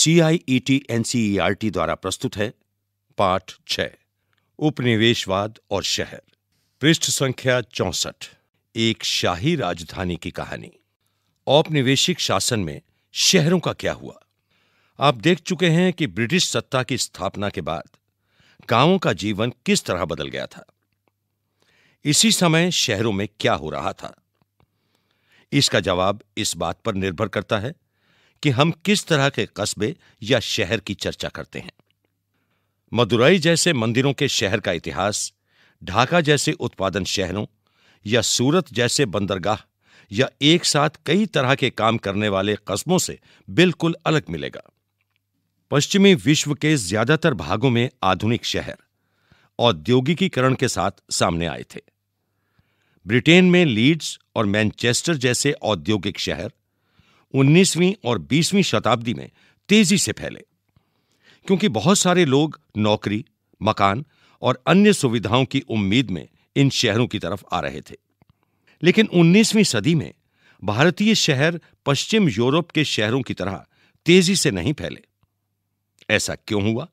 CIET NCERT e e द्वारा प्रस्तुत है पाठ छ उपनिवेशवाद और शहर पृष्ठ संख्या चौसठ एक शाही राजधानी की कहानी औपनिवेशिक शासन में शहरों का क्या हुआ आप देख चुके हैं कि ब्रिटिश सत्ता की स्थापना के बाद गांवों का जीवन किस तरह बदल गया था इसी समय शहरों में क्या हो रहा था इसका जवाब इस बात पर निर्भर करता है कि हम किस तरह के कस्बे या शहर की चर्चा करते हैं मदुरई जैसे मंदिरों के शहर का इतिहास ढाका जैसे उत्पादन शहरों या सूरत जैसे बंदरगाह या एक साथ कई तरह के काम करने वाले कस्बों से बिल्कुल अलग मिलेगा पश्चिमी विश्व के ज्यादातर भागों में आधुनिक शहर औद्योगिकीकरण के साथ सामने आए थे ब्रिटेन में लीड्स और मैनचेस्टर जैसे औद्योगिक शहर 19वीं और 20वीं शताब्दी में तेजी से फैले क्योंकि बहुत सारे लोग नौकरी मकान और अन्य सुविधाओं की उम्मीद में इन शहरों की तरफ आ रहे थे लेकिन 19वीं सदी में भारतीय शहर पश्चिम यूरोप के शहरों की तरह तेजी से नहीं फैले ऐसा क्यों हुआ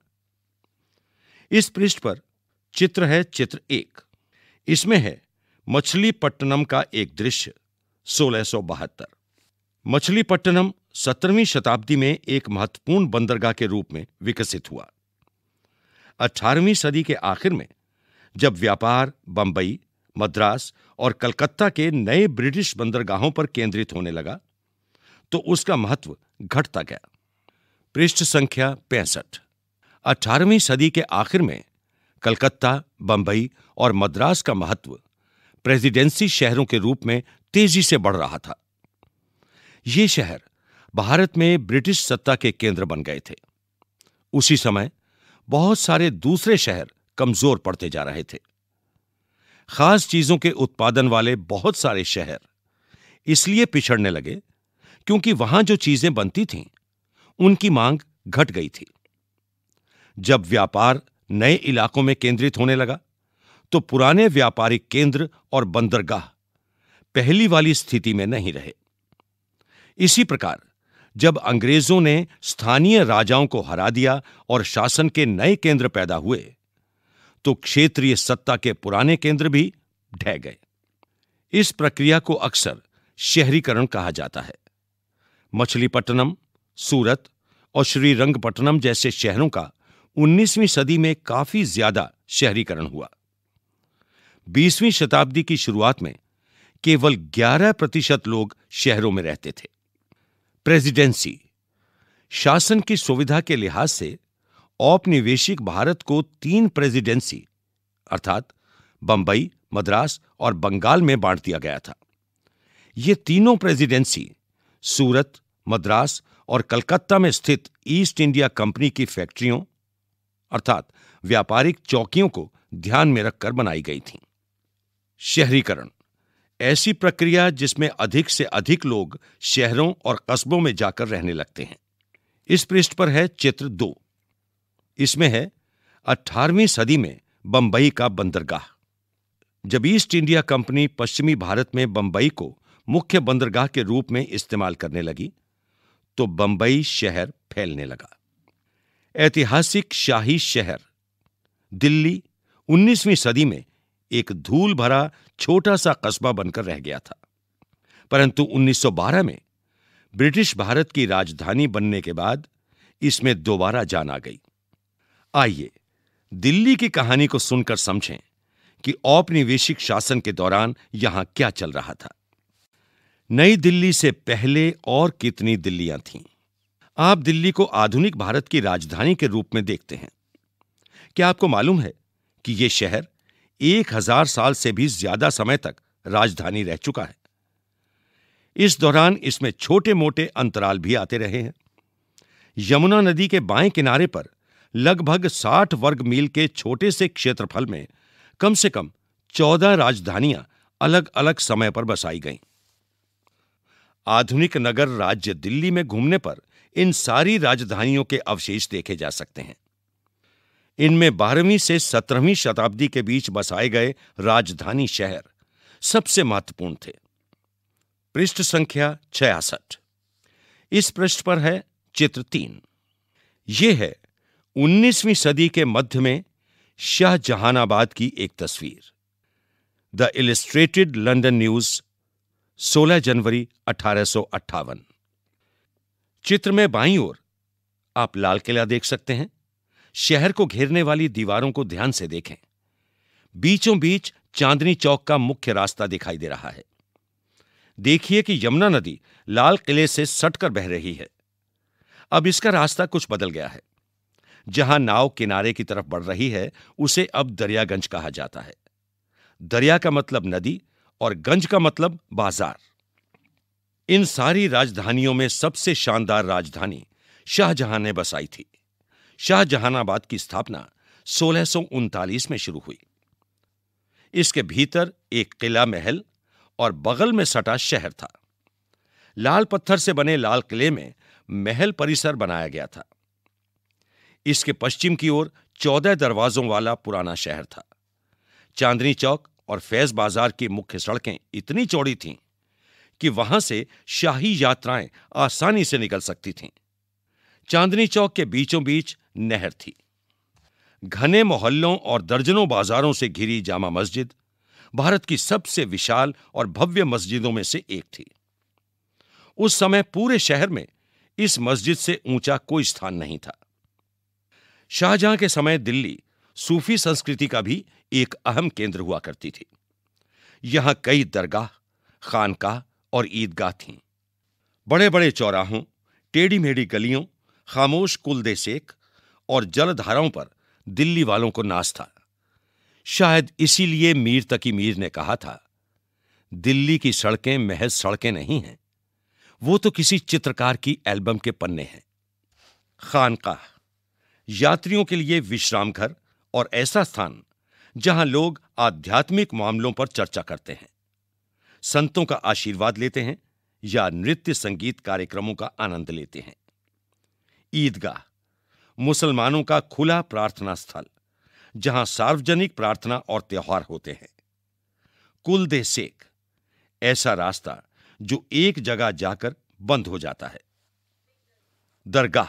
इस पृष्ठ पर चित्र है चित्र एक इसमें है मछलीपट्टनम का एक दृश्य सोलह सौ बहत्तर मछलीपट्टनम सत्रहवीं शताब्दी में एक महत्वपूर्ण बंदरगाह के रूप में विकसित हुआ 18वीं सदी के आखिर में जब व्यापार बंबई मद्रास और कलकत्ता के नए ब्रिटिश बंदरगाहों पर केंद्रित होने लगा तो उसका महत्व घटता गया पृष्ठ संख्या पैंसठ अठारहवीं सदी के आखिर में कलकत्ता बंबई और मद्रास का महत्व प्रेसिडेंसी शहरों के रूप में तेजी से बढ़ रहा था ये शहर भारत में ब्रिटिश सत्ता के केंद्र बन गए थे उसी समय बहुत सारे दूसरे शहर कमजोर पड़ते जा रहे थे खास चीजों के उत्पादन वाले बहुत सारे शहर इसलिए पिछड़ने लगे क्योंकि वहां जो चीजें बनती थीं उनकी मांग घट गई थी जब व्यापार नए इलाकों में केंद्रित होने लगा तो पुराने व्यापारिक केंद्र और बंदरगाह पहली वाली स्थिति में नहीं रहे इसी प्रकार जब अंग्रेजों ने स्थानीय राजाओं को हरा दिया और शासन के नए केंद्र पैदा हुए तो क्षेत्रीय सत्ता के पुराने केंद्र भी ढह गए इस प्रक्रिया को अक्सर शहरीकरण कहा जाता है मछलीपट्टनम सूरत और श्रीरंगपट्टनम जैसे शहरों का 19वीं सदी में काफी ज्यादा शहरीकरण हुआ 20वीं शताब्दी की शुरुआत में केवल 11 प्रतिशत लोग शहरों में रहते थे प्रेसिडेंसी शासन की सुविधा के लिहाज से औपनिवेशिक भारत को तीन प्रेसिडेंसी अर्थात बंबई मद्रास और बंगाल में बांट दिया गया था ये तीनों प्रेसिडेंसी सूरत मद्रास और कलकत्ता में स्थित ईस्ट इंडिया कंपनी की फैक्ट्रियों अर्थात व्यापारिक चौकियों को ध्यान में रखकर बनाई गई थी शहरीकरण ऐसी प्रक्रिया जिसमें अधिक से अधिक लोग शहरों और कस्बों में जाकर रहने लगते हैं इस पृष्ठ पर है चित्र दो इसमें है 18वीं सदी में बंबई का बंदरगाह जब ईस्ट इंडिया कंपनी पश्चिमी भारत में बंबई को मुख्य बंदरगाह के रूप में इस्तेमाल करने लगी तो बंबई शहर फैलने लगा ऐतिहासिक शाही शहर दिल्ली 19वीं सदी में एक धूल भरा छोटा सा कस्बा बनकर रह गया था परंतु 1912 में ब्रिटिश भारत की राजधानी बनने के बाद इसमें दोबारा जान आ गई आइए दिल्ली की कहानी को सुनकर समझें कि औपनिवेशिक शासन के दौरान यहां क्या चल रहा था नई दिल्ली से पहले और कितनी दिल्लियां थीं आप दिल्ली को आधुनिक भारत की राजधानी के रूप में देखते हैं क्या आपको मालूम है कि यह शहर एक हजार साल से भी ज्यादा समय तक राजधानी रह चुका है इस दौरान इसमें छोटे मोटे अंतराल भी आते रहे हैं यमुना नदी के बाएं किनारे पर लगभग 60 वर्ग मील के छोटे से क्षेत्रफल में कम से कम 14 राजधानियां अलग अलग समय पर बसाई गईं। आधुनिक नगर राज्य दिल्ली में घूमने पर इन सारी राजधानियों के अवशेष देखे जा सकते हैं इनमें बारहवीं से सत्रहवीं शताब्दी के बीच बसाए गए राजधानी शहर सबसे महत्वपूर्ण थे पृष्ठ संख्या छियासठ इस पृष्ठ पर है चित्र तीन ये है 19वीं सदी के मध्य में शाहजहानाबाद की एक तस्वीर द इलिस्ट्रेटेड लंदन न्यूज 16 जनवरी अठारह चित्र में बाईं ओर आप लाल किला देख सकते हैं शहर को घेरने वाली दीवारों को ध्यान से देखें बीचों बीच चांदनी चौक का मुख्य रास्ता दिखाई दे रहा है देखिए कि यमुना नदी लाल किले से सटकर बह रही है अब इसका रास्ता कुछ बदल गया है जहां नाव किनारे की तरफ बढ़ रही है उसे अब दरियागंज कहा जाता है दरिया का मतलब नदी और गंज का मतलब बाजार इन सारी राजधानियों में सबसे शानदार राजधानी शाहजहां ने बसाई थी शाहजहानाबाद की स्थापना सोलह में शुरू हुई इसके भीतर एक किला महल और बगल में सटा शहर था लाल पत्थर से बने लाल किले में महल परिसर बनाया गया था इसके पश्चिम की ओर चौदह दरवाजों वाला पुराना शहर था चांदनी चौक और फैज बाजार की मुख्य सड़कें इतनी चौड़ी थीं कि वहां से शाही यात्राएं आसानी से निकल सकती थीं चांदनी चौक के बीचों बीच नहर थी घने मोहल्लों और दर्जनों बाजारों से घिरी जामा मस्जिद भारत की सबसे विशाल और भव्य मस्जिदों में से एक थी उस समय पूरे शहर में इस मस्जिद से ऊंचा कोई स्थान नहीं था शाहजहां के समय दिल्ली सूफी संस्कृति का भी एक अहम केंद्र हुआ करती थी यहां कई दरगाह खानकाह और ईदगाह थीं बड़े बड़े चौराहों टेढ़ी मेढ़ी गलियों खामोश कुलदे सेख और जलधाराओं पर दिल्ली वालों को नाश था शायद इसीलिए मीर तकी मीर ने कहा था दिल्ली की सड़कें महज सड़कें नहीं हैं वो तो किसी चित्रकार की एल्बम के पन्ने हैं खानकाह यात्रियों के लिए विश्राम घर और ऐसा स्थान जहां लोग आध्यात्मिक मामलों पर चर्चा करते हैं संतों का आशीर्वाद लेते हैं या नृत्य संगीत कार्यक्रमों का आनंद लेते हैं ईदगाह मुसलमानों का खुला प्रार्थना स्थल जहां सार्वजनिक प्रार्थना और त्यौहार होते हैं कुलदे सेक ऐसा रास्ता जो एक जगह जाकर बंद हो जाता है दरगाह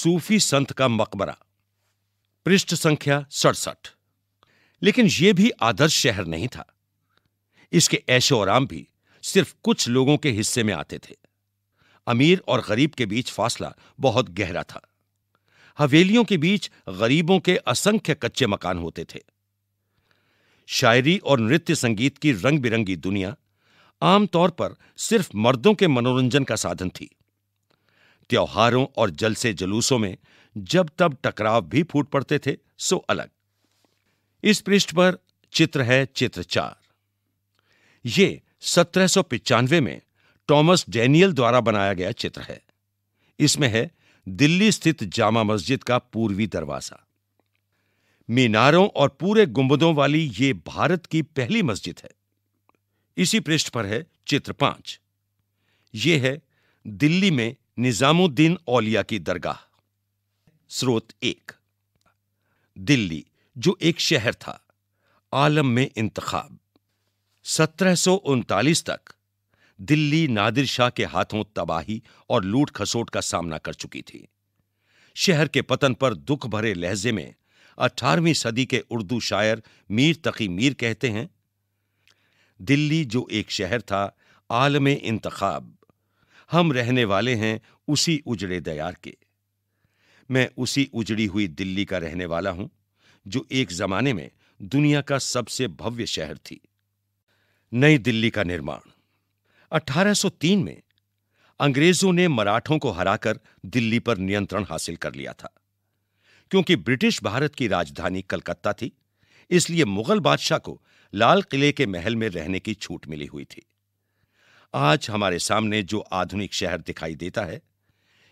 सूफी संत का मकबरा पृष्ठ संख्या सड़सठ लेकिन यह भी आदर्श शहर नहीं था इसके ऐशो आराम भी सिर्फ कुछ लोगों के हिस्से में आते थे अमीर और गरीब के बीच फासला बहुत गहरा था हवेलियों के बीच गरीबों के असंख्य कच्चे मकान होते थे शायरी और नृत्य संगीत की रंग बिरंगी दुनिया आमतौर पर सिर्फ मर्दों के मनोरंजन का साधन थी त्योहारों और जलसे जलूसों में जब तब टकराव भी फूट पड़ते थे सो अलग इस पृष्ठ पर चित्र है चित्र चार ये सत्रह में टॉमस डेनियल द्वारा बनाया गया चित्र है इसमें है दिल्ली स्थित जामा मस्जिद का पूर्वी दरवाजा मीनारों और पूरे गुंबदों वाली ये भारत की पहली मस्जिद है इसी पृष्ठ पर है चित्र पांच ये है दिल्ली में निजामुद्दीन औलिया की दरगाह स्रोत एक दिल्ली जो एक शहर था आलम में इंतखाब सत्रह तक दिल्ली नादिर शाह के हाथों तबाही और लूट खसोट का सामना कर चुकी थी शहर के पतन पर दुख भरे लहजे में 18वीं सदी के उर्दू शायर मीर तकी मीर कहते हैं दिल्ली जो एक शहर था आलम इंतखाब हम रहने वाले हैं उसी उजड़े दयार के मैं उसी उजड़ी हुई दिल्ली का रहने वाला हूं जो एक जमाने में दुनिया का सबसे भव्य शहर थी नई दिल्ली का निर्माण 1803 में अंग्रेजों ने मराठों को हराकर दिल्ली पर नियंत्रण हासिल कर लिया था क्योंकि ब्रिटिश भारत की राजधानी कलकत्ता थी इसलिए मुगल बादशाह को लाल किले के महल में रहने की छूट मिली हुई थी आज हमारे सामने जो आधुनिक शहर दिखाई देता है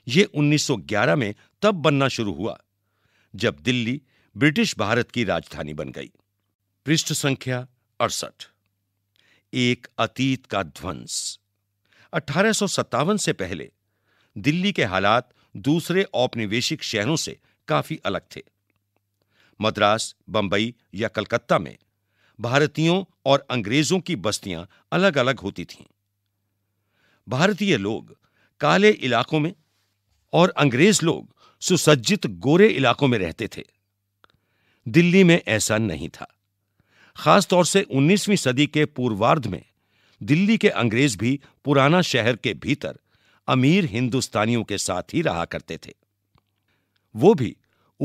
ये 1911 में तब बनना शुरू हुआ जब दिल्ली ब्रिटिश भारत की राजधानी बन गई पृष्ठ संख्या अड़सठ एक अतीत का ध्वंस अठारह से पहले दिल्ली के हालात दूसरे औपनिवेशिक शहरों से काफी अलग थे मद्रास बंबई या कलकत्ता में भारतीयों और अंग्रेजों की बस्तियां अलग अलग होती थीं भारतीय लोग काले इलाकों में और अंग्रेज लोग सुसज्जित गोरे इलाकों में रहते थे दिल्ली में ऐसा नहीं था खासतौर से 19वीं सदी के पूर्वार्ध में दिल्ली के अंग्रेज भी पुराना शहर के भीतर अमीर हिंदुस्तानियों के साथ ही रहा करते थे वो भी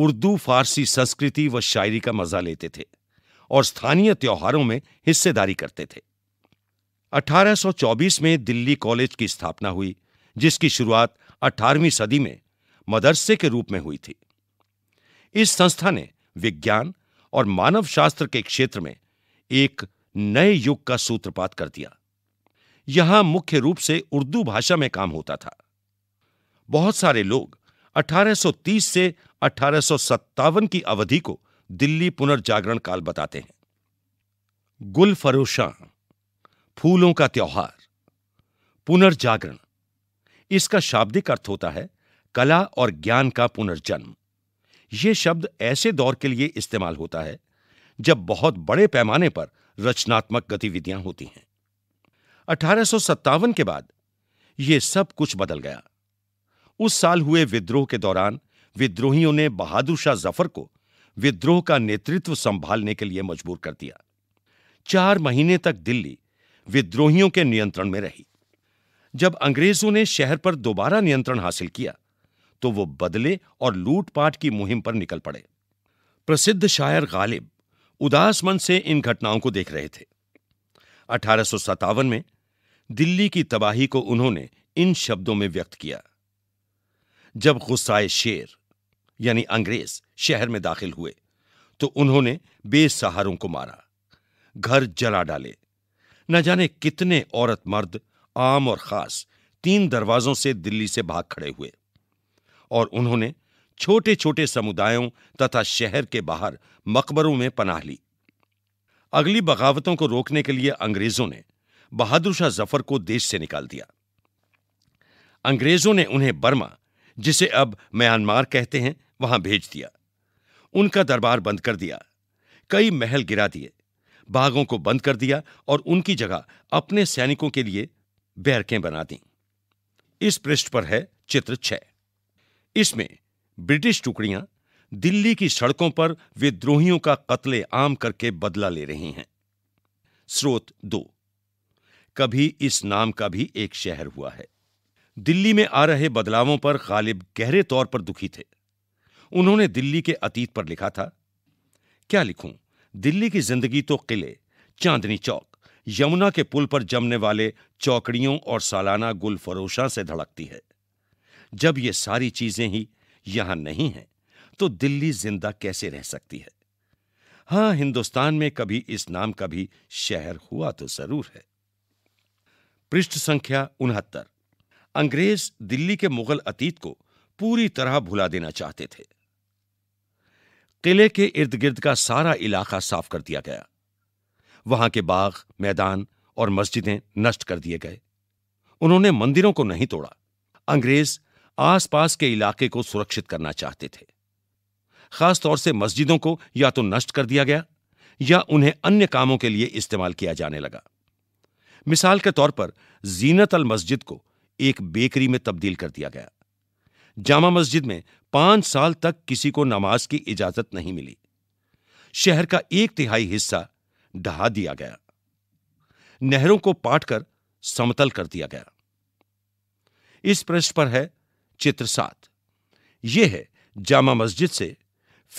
उर्दू फारसी संस्कृति व शायरी का मजा लेते थे और स्थानीय त्योहारों में हिस्सेदारी करते थे 1824 में दिल्ली कॉलेज की स्थापना हुई जिसकी शुरुआत 18वीं सदी में मदरसे के रूप में हुई थी इस संस्था ने विज्ञान और मानव शास्त्र के क्षेत्र में एक नए युग का सूत्रपात कर दिया यहां मुख्य रूप से उर्दू भाषा में काम होता था बहुत सारे लोग 1830 से अठारह की अवधि को दिल्ली पुनर्जागरण काल बताते हैं गुल फरोशा फूलों का त्यौहार पुनर्जागरण इसका शाब्दिक अर्थ होता है कला और ज्ञान का पुनर्जन्म यह शब्द ऐसे दौर के लिए इस्तेमाल होता है जब बहुत बड़े पैमाने पर रचनात्मक गतिविधियां होती हैं अठारह के बाद यह सब कुछ बदल गया उस साल हुए विद्रोह के दौरान विद्रोहियों ने बहादुर शाह जफर को विद्रोह का नेतृत्व संभालने के लिए मजबूर कर दिया चार महीने तक दिल्ली विद्रोहियों के नियंत्रण में रही जब अंग्रेजों ने शहर पर दोबारा नियंत्रण हासिल किया तो वो बदले और लूटपाट की मुहिम पर निकल पड़े प्रसिद्ध शायर गालिब उदास मन से इन घटनाओं को देख रहे थे अठारह में दिल्ली की तबाही को उन्होंने इन शब्दों में व्यक्त किया जब गुस्साए शेर यानी अंग्रेज शहर में दाखिल हुए तो उन्होंने बेसहारों को मारा घर जला डाले न जाने कितने औरत मर्द आम और खास तीन दरवाजों से दिल्ली से भाग खड़े हुए और उन्होंने छोटे छोटे समुदायों तथा शहर के बाहर मकबरों में पनाह ली अगली बगावतों को रोकने के लिए अंग्रेजों ने बहादुर शाह जफर को देश से निकाल दिया अंग्रेजों ने उन्हें बर्मा जिसे अब म्यांमार कहते हैं वहां भेज दिया उनका दरबार बंद कर दिया कई महल गिरा दिए बागों को बंद कर दिया और उनकी जगह अपने सैनिकों के लिए बैरकें बना दी इस पृष्ठ पर है चित्र छ इसमें ब्रिटिश टुकड़ियां दिल्ली की सड़कों पर विद्रोहियों का कत्ले आम करके बदला ले रही हैं स्रोत दो कभी इस नाम का भी एक शहर हुआ है दिल्ली में आ रहे बदलावों पर गालिब गहरे तौर पर दुखी थे उन्होंने दिल्ली के अतीत पर लिखा था क्या लिखूं दिल्ली की जिंदगी तो किले चांदनी चौक यमुना के पुल पर जमने वाले चौकड़ियों और सालाना गुलफरोशा से धड़कती है जब ये सारी चीजें ही यहां नहीं है तो दिल्ली जिंदा कैसे रह सकती है हां हिंदुस्तान में कभी इस नाम का भी शहर हुआ तो जरूर है पृष्ठ संख्या उनहत्तर अंग्रेज दिल्ली के मुगल अतीत को पूरी तरह भुला देना चाहते थे किले के इर्द गिर्द का सारा इलाका साफ कर दिया गया वहां के बाग मैदान और मस्जिदें नष्ट कर दिए गए उन्होंने मंदिरों को नहीं तोड़ा अंग्रेज आसपास के इलाके को सुरक्षित करना चाहते थे खास तौर से मस्जिदों को या तो नष्ट कर दिया गया या उन्हें अन्य कामों के लिए इस्तेमाल किया जाने लगा मिसाल के तौर पर जीनत अल मस्जिद को एक बेकरी में तब्दील कर दिया गया जामा मस्जिद में पांच साल तक किसी को नमाज की इजाजत नहीं मिली शहर का एक तिहाई हिस्सा ढहा दिया गया नहरों को पाट कर समतल कर दिया गया इस पृष्ठ पर है चित्र सात यह है जामा मस्जिद से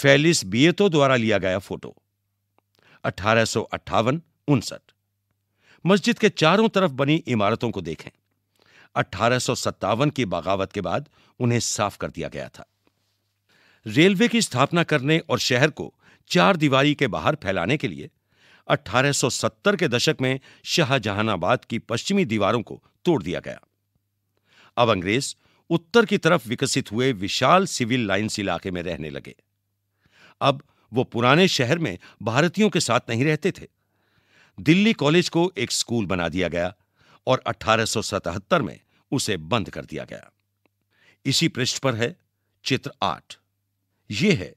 फैलिस बियतो द्वारा लिया गया फोटो अठारह मस्जिद के चारों तरफ बनी इमारतों को देखें अठारह की बगावत के बाद उन्हें साफ कर दिया गया था रेलवे की स्थापना करने और शहर को चार दीवारी के बाहर फैलाने के लिए 1870 के दशक में शाहजहानाबाद की पश्चिमी दीवारों को तोड़ दिया गया अब अंग्रेज उत्तर की तरफ विकसित हुए विशाल सिविल लाइन्स इलाके में रहने लगे अब वो पुराने शहर में भारतीयों के साथ नहीं रहते थे दिल्ली कॉलेज को एक स्कूल बना दिया गया और 1877 में उसे बंद कर दिया गया इसी पृष्ठ पर है चित्र आठ ये है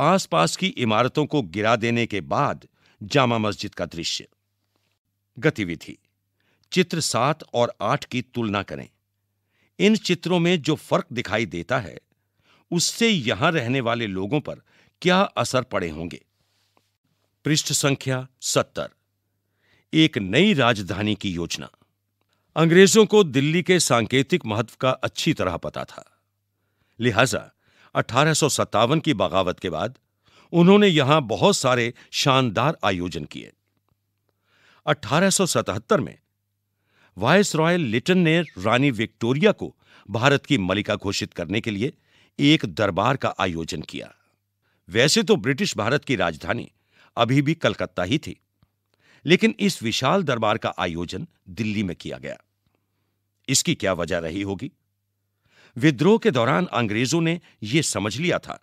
आसपास की इमारतों को गिरा देने के बाद जामा मस्जिद का दृश्य गतिविधि चित्र सात और आठ की तुलना करें इन चित्रों में जो फर्क दिखाई देता है उससे यहां रहने वाले लोगों पर क्या असर पड़े होंगे पृष्ठ संख्या सत्तर एक नई राजधानी की योजना अंग्रेजों को दिल्ली के सांकेतिक महत्व का अच्छी तरह पता था लिहाजा अठारह की बगावत के बाद उन्होंने यहां बहुत सारे शानदार आयोजन किए 1877 में वायस रॉयल लिटन ने रानी विक्टोरिया को भारत की मलिका घोषित करने के लिए एक दरबार का आयोजन किया वैसे तो ब्रिटिश भारत की राजधानी अभी भी कलकत्ता ही थी लेकिन इस विशाल दरबार का आयोजन दिल्ली में किया गया इसकी क्या वजह रही होगी विद्रोह के दौरान अंग्रेजों ने यह समझ लिया था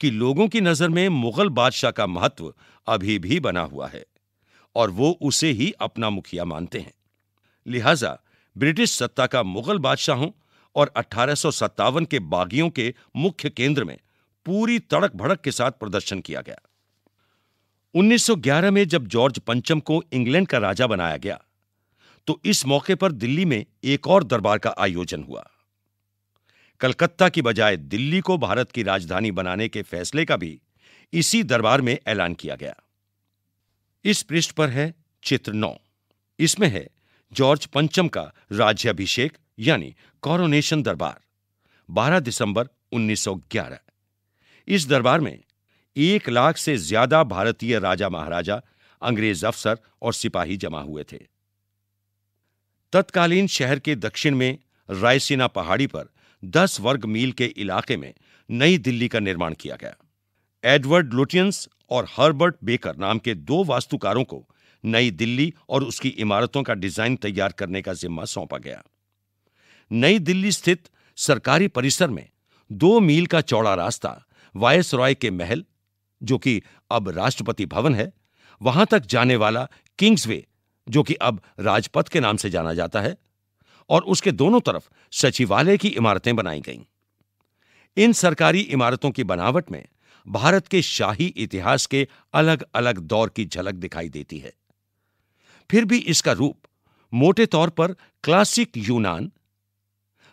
कि लोगों की नजर में मुगल बादशाह का महत्व अभी भी बना हुआ है और वो उसे ही अपना मुखिया मानते हैं लिहाजा ब्रिटिश सत्ता का मुगल बादशाहों और अठारह के बागियों के मुख्य केंद्र में पूरी तड़क भड़क के साथ प्रदर्शन किया गया 1911 में जब जॉर्ज पंचम को इंग्लैंड का राजा बनाया गया तो इस मौके पर दिल्ली में एक और दरबार का आयोजन हुआ कलकत्ता की बजाय दिल्ली को भारत की राजधानी बनाने के फैसले का भी इसी दरबार में ऐलान किया गया इस पृष्ठ पर है चित्र नौ इसमें है जॉर्ज पंचम का राज्याभिषेक यानी कॉरोनेशन दरबार 12 दिसंबर 1911 इस दरबार में एक लाख से ज्यादा भारतीय राजा महाराजा अंग्रेज अफसर और सिपाही जमा हुए थे तत्कालीन शहर के दक्षिण में रायसीना पहाड़ी पर 10 वर्ग मील के इलाके में नई दिल्ली का निर्माण किया गया एडवर्ड लुटियंस और हर्बर्ट बेकर नाम के दो वास्तुकारों को नई दिल्ली और उसकी इमारतों का डिजाइन तैयार करने का जिम्मा सौंपा गया नई दिल्ली स्थित सरकारी परिसर में दो मील का चौड़ा रास्ता वायस रॉय के महल जो कि अब राष्ट्रपति भवन है वहां तक जाने वाला किंग्सवे जो कि अब राजपथ के नाम से जाना जाता है और उसके दोनों तरफ सचिवालय की इमारतें बनाई गईं इन सरकारी इमारतों की बनावट में भारत के शाही इतिहास के अलग अलग दौर की झलक दिखाई देती है फिर भी इसका रूप मोटे तौर पर क्लासिक यूनान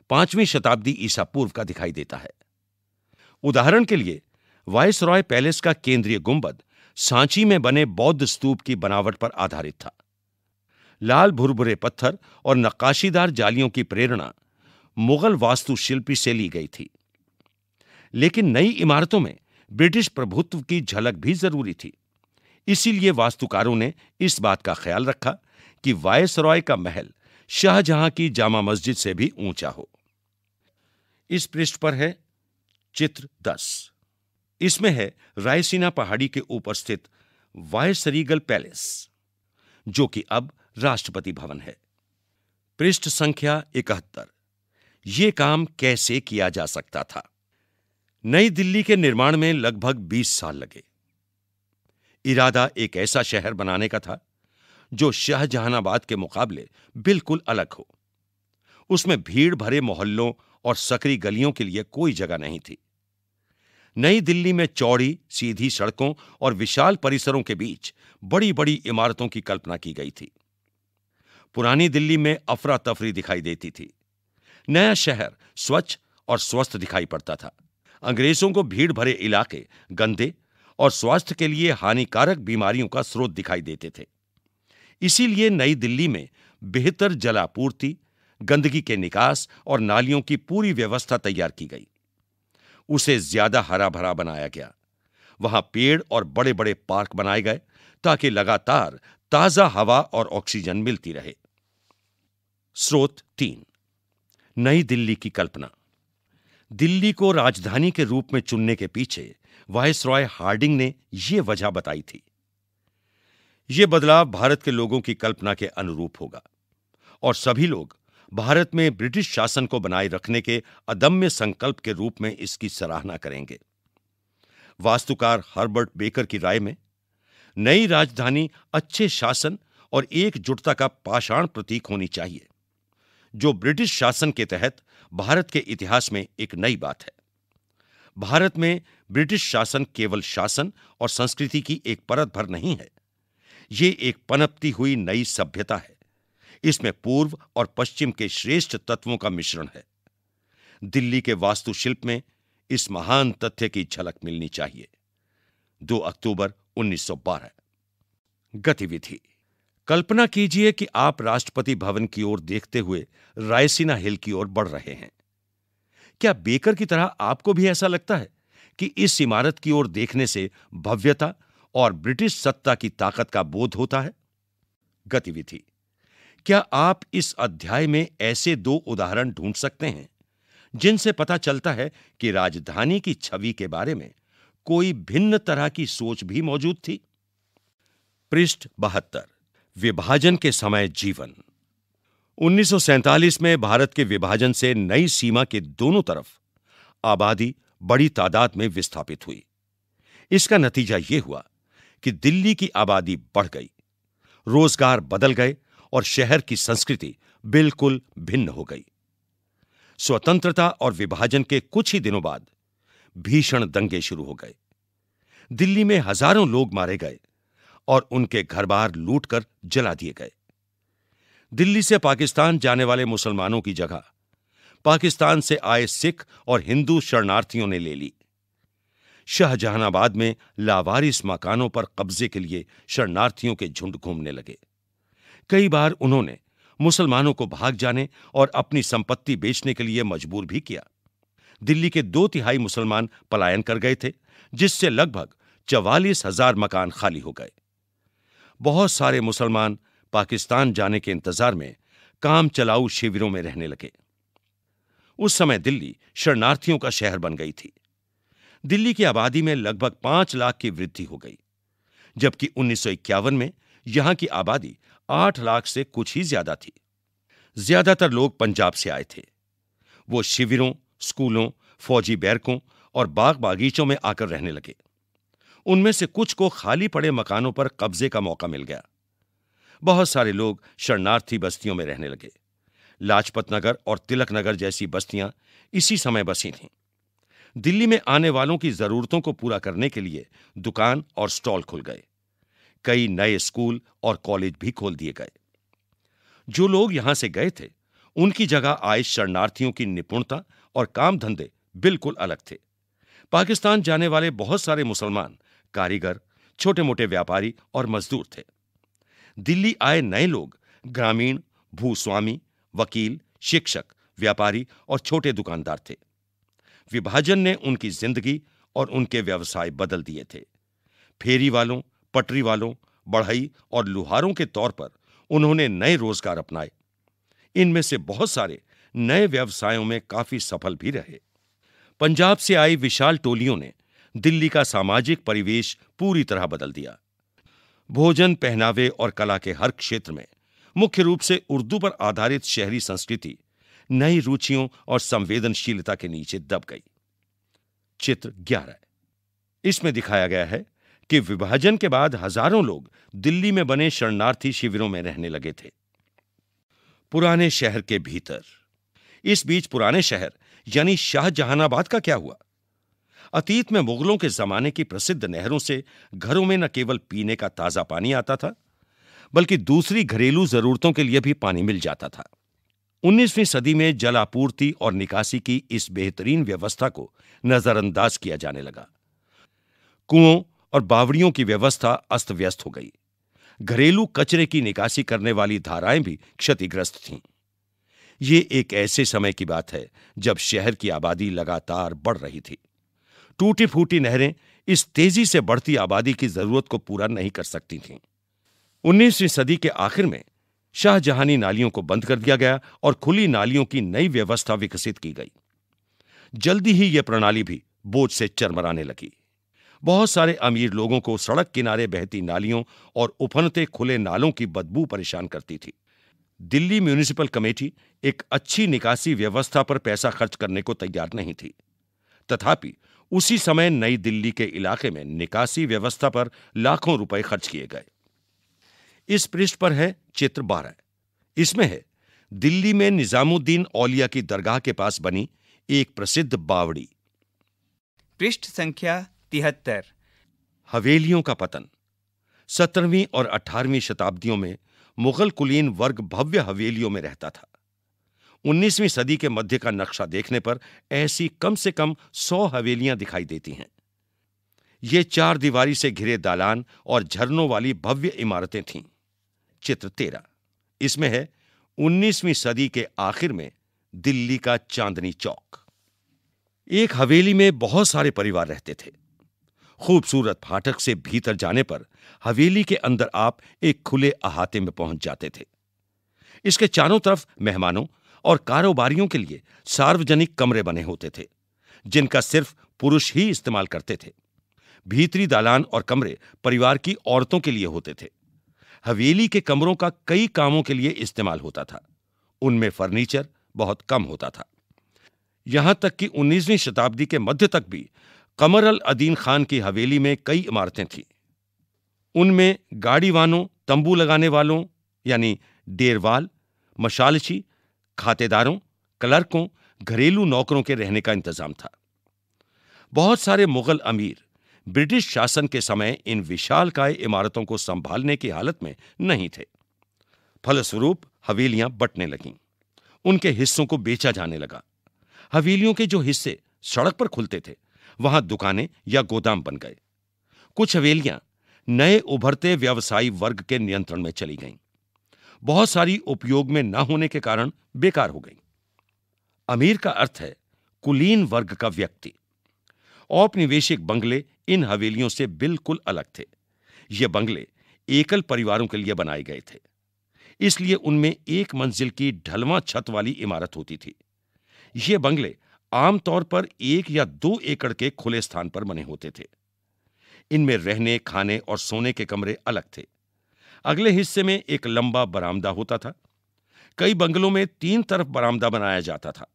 पांचवीं शताब्दी ईसा पूर्व का दिखाई देता है उदाहरण के लिए वायस रॉय पैलेस का केंद्रीय गुंबद सांची में बने बौद्ध स्तूप की बनावट पर आधारित था लाल भुरभुरे पत्थर और नक्काशीदार जालियों की प्रेरणा मुगल वास्तुशिल्पी से ली गई थी लेकिन नई इमारतों में ब्रिटिश प्रभुत्व की झलक भी जरूरी थी इसीलिए वास्तुकारों ने इस बात का ख्याल रखा कि वायसरॉय का महल शाहजहां की जामा मस्जिद से भी ऊंचा हो इस पृष्ठ पर है चित्र दस इसमें है रायसीना पहाड़ी के ऊपर स्थित वायसरीगल पैलेस जो कि अब राष्ट्रपति भवन है पृष्ठ संख्या इकहत्तर ये काम कैसे किया जा सकता था नई दिल्ली के निर्माण में लगभग 20 साल लगे इरादा एक ऐसा शहर बनाने का था जो शाहजहानाबाद के मुकाबले बिल्कुल अलग हो उसमें भीड़ भरे मोहल्लों और सकरी गलियों के लिए कोई जगह नहीं थी नई दिल्ली में चौड़ी सीधी सड़कों और विशाल परिसरों के बीच बड़ी बड़ी इमारतों की कल्पना की गई थी पुरानी दिल्ली में अफरा तफरी दिखाई देती थी नया शहर स्वच्छ और स्वस्थ दिखाई पड़ता था अंग्रेजों को भीड़ भरे इलाके गंदे और स्वास्थ्य के लिए हानिकारक बीमारियों का स्रोत दिखाई देते थे इसीलिए नई दिल्ली में बेहतर जलापूर्ति गंदगी के निकास और नालियों की पूरी व्यवस्था तैयार की गई उसे ज्यादा हरा भरा बनाया गया वहां पेड़ और बड़े बड़े पार्क बनाए गए ताकि लगातार ताजा हवा और ऑक्सीजन मिलती रहे स्रोत तीन नई दिल्ली की कल्पना दिल्ली को राजधानी के रूप में चुनने के पीछे वाइस रॉय हार्डिंग ने यह वजह बताई थी ये बदलाव भारत के लोगों की कल्पना के अनुरूप होगा और सभी लोग भारत में ब्रिटिश शासन को बनाए रखने के अदम्य संकल्प के रूप में इसकी सराहना करेंगे वास्तुकार हर्बर्ट बेकर की राय में नई राजधानी अच्छे शासन और एकजुटता का पाषाण प्रतीक होनी चाहिए जो ब्रिटिश शासन के तहत भारत के इतिहास में एक नई बात है भारत में ब्रिटिश शासन केवल शासन और संस्कृति की एक परत भर नहीं है ये एक पनपती हुई नई सभ्यता है इसमें पूर्व और पश्चिम के श्रेष्ठ तत्वों का मिश्रण है दिल्ली के वास्तुशिल्प में इस महान तथ्य की झलक मिलनी चाहिए 2 अक्टूबर 1912 गतिविधि कल्पना कीजिए कि आप राष्ट्रपति भवन की ओर देखते हुए रायसीना हिल की ओर बढ़ रहे हैं क्या बेकर की तरह आपको भी ऐसा लगता है कि इस इमारत की ओर देखने से भव्यता और ब्रिटिश सत्ता की ताकत का बोध होता है गतिविधि क्या आप इस अध्याय में ऐसे दो उदाहरण ढूंढ सकते हैं जिनसे पता चलता है कि राजधानी की छवि के बारे में कोई भिन्न तरह की सोच भी मौजूद थी पृष्ठ बहत्तर विभाजन के समय जीवन 1947 में भारत के विभाजन से नई सीमा के दोनों तरफ आबादी बड़ी तादाद में विस्थापित हुई इसका नतीजा यह हुआ कि दिल्ली की आबादी बढ़ गई रोजगार बदल गए और शहर की संस्कृति बिल्कुल भिन्न हो गई स्वतंत्रता और विभाजन के कुछ ही दिनों बाद भीषण दंगे शुरू हो गए दिल्ली में हजारों लोग मारे गए और उनके घर बार लूटकर जला दिए गए दिल्ली से पाकिस्तान जाने वाले मुसलमानों की जगह पाकिस्तान से आए सिख और हिंदू शरणार्थियों ने ले ली शाहजहानाबाद में लावारिस मकानों पर कब्जे के लिए शरणार्थियों के झुंड घूमने लगे कई बार उन्होंने मुसलमानों को भाग जाने और अपनी संपत्ति बेचने के लिए मजबूर भी किया दिल्ली के दो तिहाई मुसलमान पलायन कर गए थे जिससे लगभग चवालीस हजार मकान खाली हो गए बहुत सारे मुसलमान पाकिस्तान जाने के इंतजार में काम चलाऊ शिविरों में रहने लगे उस समय दिल्ली शरणार्थियों का शहर बन गई थी दिल्ली की आबादी में लगभग पांच लाख की वृद्धि हो गई जबकि उन्नीस में यहां की आबादी आठ लाख से कुछ ही ज्यादा थी ज्यादातर लोग पंजाब से आए थे वो शिविरों स्कूलों फौजी बैरकों और बाग बागीचों में आकर रहने लगे उनमें से कुछ को खाली पड़े मकानों पर कब्जे का मौका मिल गया बहुत सारे लोग शरणार्थी बस्तियों में रहने लगे लाजपत नगर और तिलक नगर जैसी बस्तियां इसी समय बसी थीं दिल्ली में आने वालों की जरूरतों को पूरा करने के लिए दुकान और स्टॉल खुल गए कई नए स्कूल और कॉलेज भी खोल दिए गए जो लोग यहां से गए थे उनकी जगह आए शरणार्थियों की निपुणता और काम धंधे बिल्कुल अलग थे पाकिस्तान जाने वाले बहुत सारे मुसलमान कारीगर छोटे मोटे व्यापारी और मजदूर थे दिल्ली आए नए लोग ग्रामीण भूस्वामी वकील शिक्षक व्यापारी और छोटे दुकानदार थे विभाजन ने उनकी जिंदगी और उनके व्यवसाय बदल दिए थे फेरी वालों पटरी वालों बढ़ई और लुहारों के तौर पर उन्होंने नए रोजगार अपनाए इनमें से बहुत सारे नए व्यवसायों में काफी सफल भी रहे पंजाब से आई विशाल टोलियों ने दिल्ली का सामाजिक परिवेश पूरी तरह बदल दिया भोजन पहनावे और कला के हर क्षेत्र में मुख्य रूप से उर्दू पर आधारित शहरी संस्कृति नई रुचियों और संवेदनशीलता के नीचे दब गई चित्र ग्यारह इसमें दिखाया गया है कि विभाजन के बाद हजारों लोग दिल्ली में बने शरणार्थी शिविरों में रहने लगे थे पुराने शहर के भीतर इस बीच पुराने शहर यानी शाहजहानाबाद का क्या हुआ अतीत में मुगलों के जमाने की प्रसिद्ध नहरों से घरों में न केवल पीने का ताजा पानी आता था बल्कि दूसरी घरेलू जरूरतों के लिए भी पानी मिल जाता था 19वीं सदी में जल आपूर्ति और निकासी की इस बेहतरीन व्यवस्था को नजरअंदाज किया जाने लगा कुओं और बावड़ियों की व्यवस्था अस्त व्यस्त हो गई घरेलू कचरे की निकासी करने वाली धाराएं भी क्षतिग्रस्त थीं ये एक ऐसे समय की बात है जब शहर की आबादी लगातार बढ़ रही थी टूटी फूटी नहरें इस तेजी से बढ़ती आबादी की जरूरत को पूरा नहीं कर सकती थीं 19वीं सदी के आखिर में शाहजहानी नालियों को बंद कर दिया गया और खुली नालियों की नई व्यवस्था विकसित की गई जल्दी ही यह प्रणाली भी बोझ से चरमराने लगी बहुत सारे अमीर लोगों को सड़क किनारे बहती नालियों और उफनते खुले नालों की बदबू परेशान करती थी दिल्ली म्यूनिसिपल कमेटी एक अच्छी निकासी व्यवस्था पर पैसा खर्च करने को तैयार नहीं थी तथापि उसी समय नई दिल्ली के इलाके में निकासी व्यवस्था पर लाखों रुपए खर्च किए गए इस पृष्ठ पर है चित्र बारह इसमें है दिल्ली में निजामुद्दीन औलिया की दरगाह के पास बनी एक प्रसिद्ध बावड़ी पृष्ठ संख्या तिहत्तर हवेलियों का पतन सत्रहवीं और अठारहवीं शताब्दियों में मुगल कुलीन वर्ग भव्य हवेलियों में रहता था 19वीं सदी के मध्य का नक्शा देखने पर ऐसी कम से कम सौ हवेलियां दिखाई देती हैं ये चार दीवारी से घिरे दालान और झरनों वाली भव्य इमारतें थीं चित्र तेरह इसमें है 19वीं सदी के आखिर में दिल्ली का चांदनी चौक एक हवेली में बहुत सारे परिवार रहते थे खूबसूरत फाटक से भीतर जाने पर हवेली के अंदर आप एक खुले अहाते में पहुंच जाते थे इसके चारों तरफ मेहमानों और कारोबारियों के लिए सार्वजनिक कमरे बने होते थे जिनका सिर्फ पुरुष ही इस्तेमाल करते थे भीतरी दालान और कमरे परिवार की औरतों के लिए होते थे हवेली के कमरों का कई कामों के लिए इस्तेमाल होता था उनमें फर्नीचर बहुत कम होता था यहां तक कि 19वीं शताब्दी के मध्य तक भी कमर अल अदीन खान की हवेली में कई इमारतें थीं उनमें गाड़ीवानों तंबू लगाने वालों यानी डेरवाल मशालची खातेदारों क्लर्कों घरेलू नौकरों के रहने का इंतजाम था बहुत सारे मुगल अमीर ब्रिटिश शासन के समय इन विशाल काय इमारतों को संभालने की हालत में नहीं थे फलस्वरूप हवेलियां बटने लगीं उनके हिस्सों को बेचा जाने लगा हवेलियों के जो हिस्से सड़क पर खुलते थे वहां दुकानें या गोदाम बन गए कुछ हवेलियां नए उभरते व्यवसायी वर्ग के नियंत्रण में चली गईं बहुत सारी उपयोग में न होने के कारण बेकार हो गई अमीर का अर्थ है कुलीन वर्ग का व्यक्ति औपनिवेशिक बंगले इन हवेलियों से बिल्कुल अलग थे ये बंगले एकल परिवारों के लिए बनाए गए थे इसलिए उनमें एक मंजिल की ढलवा छत वाली इमारत होती थी ये बंगले आमतौर पर एक या दो एकड़ के खुले स्थान पर बने होते थे इनमें रहने खाने और सोने के कमरे अलग थे अगले हिस्से में एक लंबा बरामदा होता था कई बंगलों में तीन तरफ बरामदा बनाया जाता था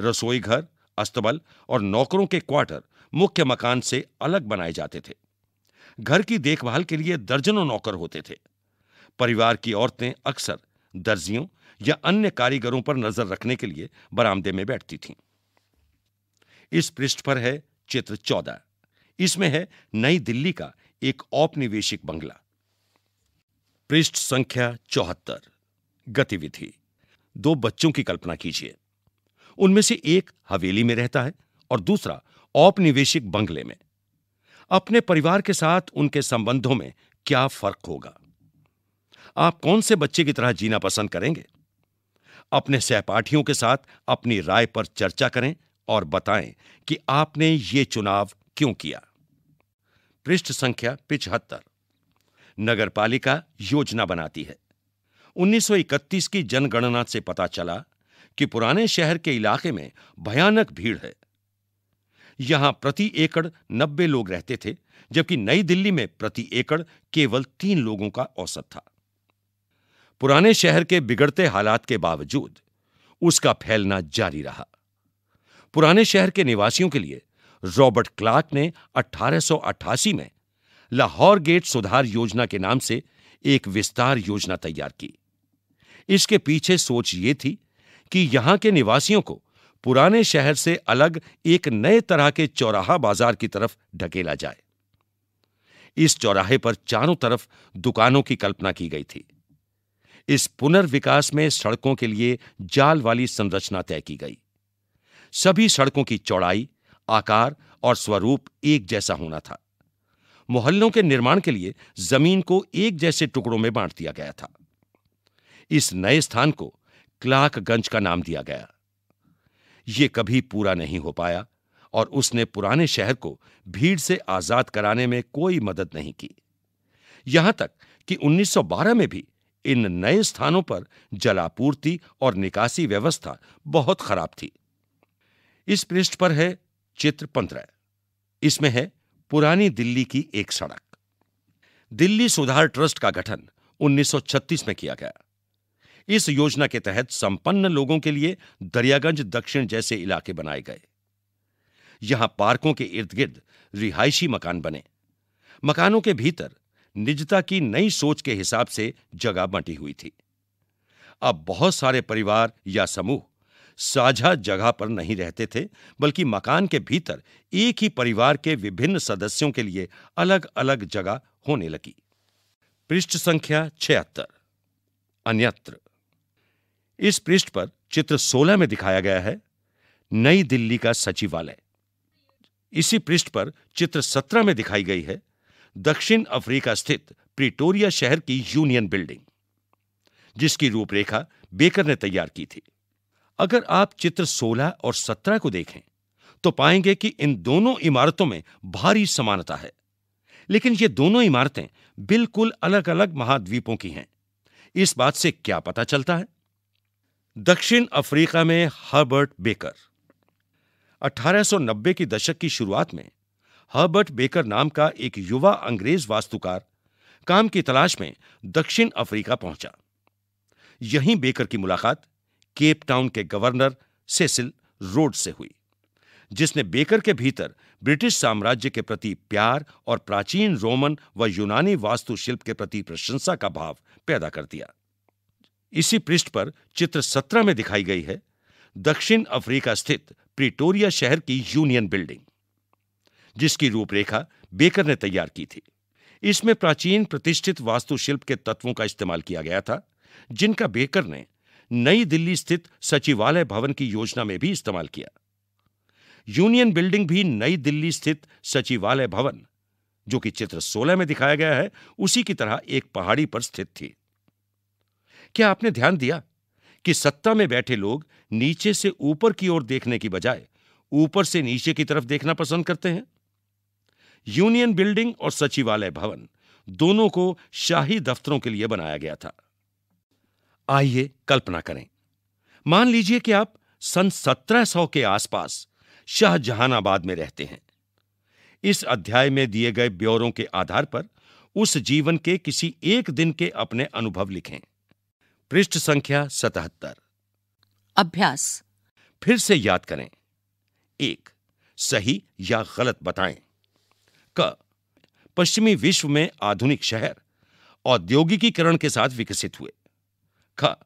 रसोई घर अस्तबल और नौकरों के क्वार्टर मुख्य मकान से अलग बनाए जाते थे घर की देखभाल के लिए दर्जनों नौकर होते थे परिवार की औरतें अक्सर दर्जियों या अन्य कारीगरों पर नजर रखने के लिए बरामदे में बैठती थीं इस पृष्ठ पर है चित्र चौदह इसमें है नई दिल्ली का एक औपनिवेशिक बंगला पृष्ठ संख्या चौहत्तर गतिविधि दो बच्चों की कल्पना कीजिए उनमें से एक हवेली में रहता है और दूसरा औपनिवेशिक बंगले में अपने परिवार के साथ उनके संबंधों में क्या फर्क होगा आप कौन से बच्चे की तरह जीना पसंद करेंगे अपने सहपाठियों के साथ अपनी राय पर चर्चा करें और बताएं कि आपने ये चुनाव क्यों किया पृष्ठ संख्या पिछहत्तर नगरपालिका योजना बनाती है 1931 की जनगणना से पता चला कि पुराने शहर के इलाके में भयानक भीड़ है यहां प्रति एकड़ नब्बे लोग रहते थे जबकि नई दिल्ली में प्रति एकड़ केवल तीन लोगों का औसत था पुराने शहर के बिगड़ते हालात के बावजूद उसका फैलना जारी रहा पुराने शहर के निवासियों के लिए रॉबर्ट क्लार्क ने 1888 में लाहौर गेट सुधार योजना के नाम से एक विस्तार योजना तैयार की इसके पीछे सोच ये थी कि यहां के निवासियों को पुराने शहर से अलग एक नए तरह के चौराहा बाजार की तरफ ढकेला जाए इस चौराहे पर चारों तरफ दुकानों की कल्पना की गई थी इस पुनर्विकास में सड़कों के लिए जाल वाली संरचना तय की गई सभी सड़कों की चौड़ाई आकार और स्वरूप एक जैसा होना था मोहल्लों के निर्माण के लिए जमीन को एक जैसे टुकड़ों में बांट दिया गया था इस नए स्थान को क्लाकगंज का नाम दिया गया यह कभी पूरा नहीं हो पाया और उसने पुराने शहर को भीड़ से आजाद कराने में कोई मदद नहीं की यहां तक कि 1912 में भी इन नए स्थानों पर जलापूर्ति और निकासी व्यवस्था बहुत खराब थी इस पृष्ठ पर है चित्र पंद्रह इसमें है पुरानी दिल्ली की एक सड़क दिल्ली सुधार ट्रस्ट का गठन 1936 में किया गया इस योजना के तहत संपन्न लोगों के लिए दरियागंज दक्षिण जैसे इलाके बनाए गए यहां पार्कों के इर्द गिर्द रिहायशी मकान बने मकानों के भीतर निजता की नई सोच के हिसाब से जगह बंटी हुई थी अब बहुत सारे परिवार या समूह साझा जगह पर नहीं रहते थे बल्कि मकान के भीतर एक ही परिवार के विभिन्न सदस्यों के लिए अलग अलग जगह होने लगी पृष्ठ संख्या छिहत्तर अन्यत्र इस पृष्ठ पर चित्र 16 में दिखाया गया है नई दिल्ली का सचिवालय इसी पृष्ठ पर चित्र 17 में दिखाई गई है दक्षिण अफ्रीका स्थित प्रिटोरिया शहर की यूनियन बिल्डिंग जिसकी रूपरेखा बेकर ने तैयार की थी अगर आप चित्र 16 और 17 को देखें तो पाएंगे कि इन दोनों इमारतों में भारी समानता है लेकिन ये दोनों इमारतें बिल्कुल अलग अलग महाद्वीपों की हैं इस बात से क्या पता चलता है दक्षिण अफ्रीका में हर्बर्ट बेकर 1890 की दशक की शुरुआत में हर्बर्ट बेकर नाम का एक युवा अंग्रेज वास्तुकार काम की तलाश में दक्षिण अफ्रीका पहुंचा यहीं बेकर की मुलाकात केप टाउन के गवर्नर सेसिल रोड से हुई जिसने बेकर के भीतर ब्रिटिश साम्राज्य के प्रति प्यार और प्राचीन रोमन व यूनानी वास्तुशिल्प के प्रति प्रशंसा का भाव पैदा कर दिया इसी पृष्ठ पर चित्र सत्रह में दिखाई गई है दक्षिण अफ्रीका स्थित प्रिटोरिया शहर की यूनियन बिल्डिंग जिसकी रूपरेखा बेकर ने तैयार की थी इसमें प्राचीन प्रतिष्ठित वास्तुशिल्प के तत्वों का इस्तेमाल किया गया था जिनका बेकर ने नई दिल्ली स्थित सचिवालय भवन की योजना में भी इस्तेमाल किया यूनियन बिल्डिंग भी नई दिल्ली स्थित सचिवालय भवन जो कि चित्र 16 में दिखाया गया है उसी की तरह एक पहाड़ी पर स्थित थी क्या आपने ध्यान दिया कि सत्ता में बैठे लोग नीचे से ऊपर की ओर देखने की बजाय ऊपर से नीचे की तरफ देखना पसंद करते हैं यूनियन बिल्डिंग और सचिवालय भवन दोनों को शाही दफ्तरों के लिए बनाया गया था आइए कल्पना करें मान लीजिए कि आप सन 1700 के आसपास शाहजहानाबाद में रहते हैं इस अध्याय में दिए गए ब्यौरों के आधार पर उस जीवन के किसी एक दिन के अपने अनुभव लिखें पृष्ठ संख्या सतहत्तर अभ्यास फिर से याद करें एक सही या गलत बताएं क पश्चिमी विश्व में आधुनिक शहर औद्योगिकीकरण के साथ विकसित हुए मक्का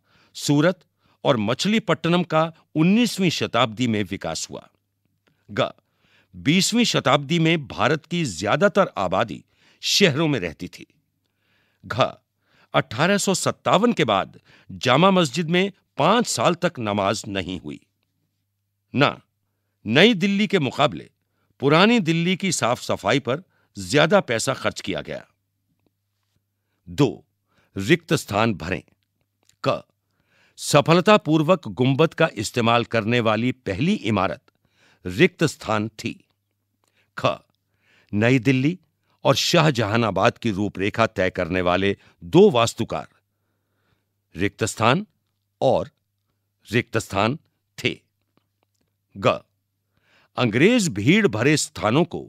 सूरत और मछलीपट्टनम का 19वीं शताब्दी में विकास हुआ ग 20वीं शताब्दी में भारत की ज्यादातर आबादी शहरों में रहती थी घ अठारह के बाद जामा मस्जिद में पांच साल तक नमाज नहीं हुई ना नई दिल्ली के मुकाबले पुरानी दिल्ली की साफ सफाई पर ज्यादा पैसा खर्च किया गया दो रिक्त स्थान भरें क सफलतापूर्वक गुंबद का इस्तेमाल करने वाली पहली इमारत रिक्त स्थान थी ख नई दिल्ली और शाहजहानाबाद की रूपरेखा तय करने वाले दो वास्तुकार रिक्त स्थान और रिक्त स्थान थे ग अंग्रेज भीड़ भरे स्थानों को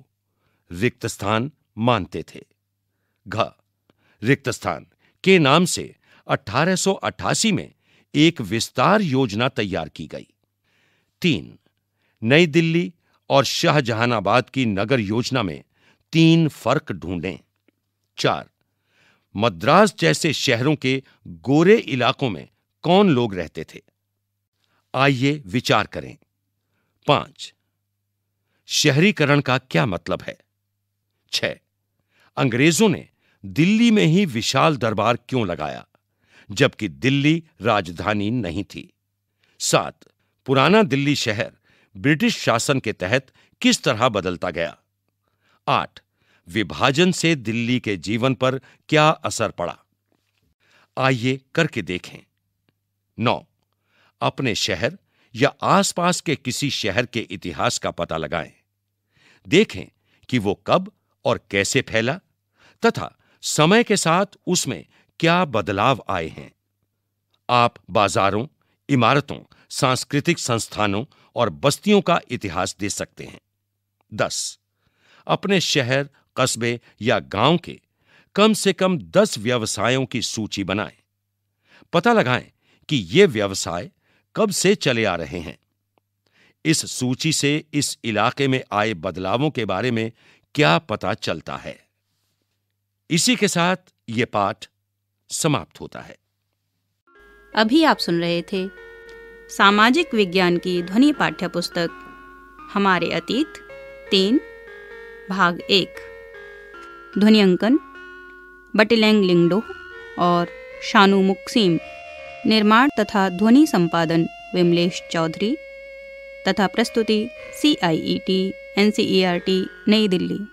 रिक्त स्थान मानते थे घ रिक्त स्थान के नाम से 1888 में एक विस्तार योजना तैयार की गई तीन नई दिल्ली और शाहजहानाबाद की नगर योजना में तीन फर्क ढूंढें चार मद्रास जैसे शहरों के गोरे इलाकों में कौन लोग रहते थे आइए विचार करें पांच शहरीकरण का क्या मतलब है छह अंग्रेजों ने दिल्ली में ही विशाल दरबार क्यों लगाया जबकि दिल्ली राजधानी नहीं थी सात पुराना दिल्ली शहर ब्रिटिश शासन के तहत किस तरह बदलता गया आठ विभाजन से दिल्ली के जीवन पर क्या असर पड़ा आइए करके देखें नौ अपने शहर या आसपास के किसी शहर के इतिहास का पता लगाएं देखें कि वो कब और कैसे फैला तथा समय के साथ उसमें क्या बदलाव आए हैं आप बाजारों इमारतों सांस्कृतिक संस्थानों और बस्तियों का इतिहास दे सकते हैं दस अपने शहर कस्बे या गांव के कम से कम दस व्यवसायों की सूची बनाएं पता लगाएं कि ये व्यवसाय कब से चले आ रहे हैं इस सूची से इस इलाके में आए बदलावों के बारे में क्या पता चलता है इसी के साथ ये पाठ समाप्त होता है अभी आप सुन रहे थे सामाजिक विज्ञान की ध्वनि पाठ्य पुस्तक हमारे अतीत तीन भाग एक ध्वनि अंकन बटिलेंग लिंगडो और शानु मुक्सीम निर्माण तथा ध्वनि संपादन विमलेश चौधरी तथा प्रस्तुति C I E T N C E R T New Delhi